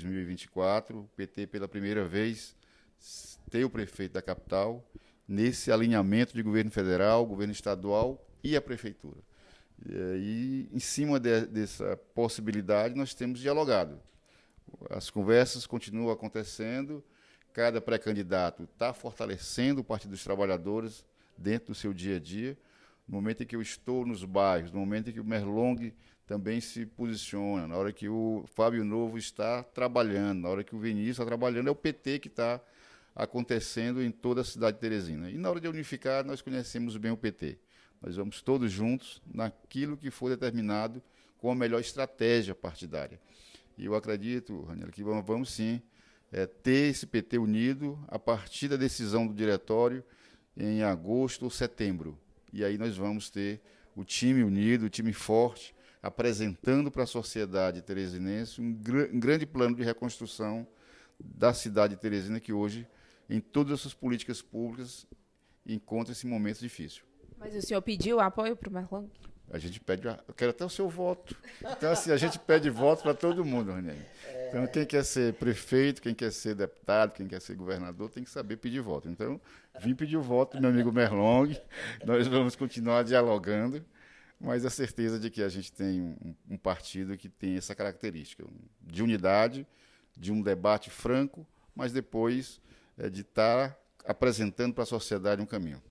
2024, o PT pela primeira vez tem o prefeito da capital nesse alinhamento de governo federal, governo estadual e a prefeitura. E em cima de, dessa possibilidade nós temos dialogado. As conversas continuam acontecendo, cada pré-candidato está fortalecendo o Partido dos Trabalhadores dentro do seu dia a dia no momento em que eu estou nos bairros, no momento em que o Merlong também se posiciona, na hora que o Fábio Novo está trabalhando, na hora que o Vinícius está trabalhando, é o PT que está acontecendo em toda a cidade de Teresina. E na hora de unificar, nós conhecemos bem o PT. Nós vamos todos juntos naquilo que for determinado com a melhor estratégia partidária. E eu acredito, Raniel, que vamos, sim é, ter esse PT unido a partir da decisão do diretório em agosto ou setembro e aí nós vamos ter o time unido, o time forte, apresentando para a sociedade teresinense um, gr um grande plano de reconstrução da cidade de Teresina, que hoje, em todas as suas políticas públicas, encontra esse momento difícil. Mas o senhor pediu apoio para o Marlon? A gente pede, eu quero até o seu voto. Então, assim, a gente pede voto para todo mundo, Renan. Então, quem quer ser prefeito, quem quer ser deputado, quem quer ser governador, tem que saber pedir voto. Então, vim pedir o voto meu amigo Merlong. Nós vamos continuar dialogando, mas a certeza de que a gente tem um, um partido que tem essa característica de unidade, de um debate franco, mas depois é, de estar tá apresentando para a sociedade um caminho.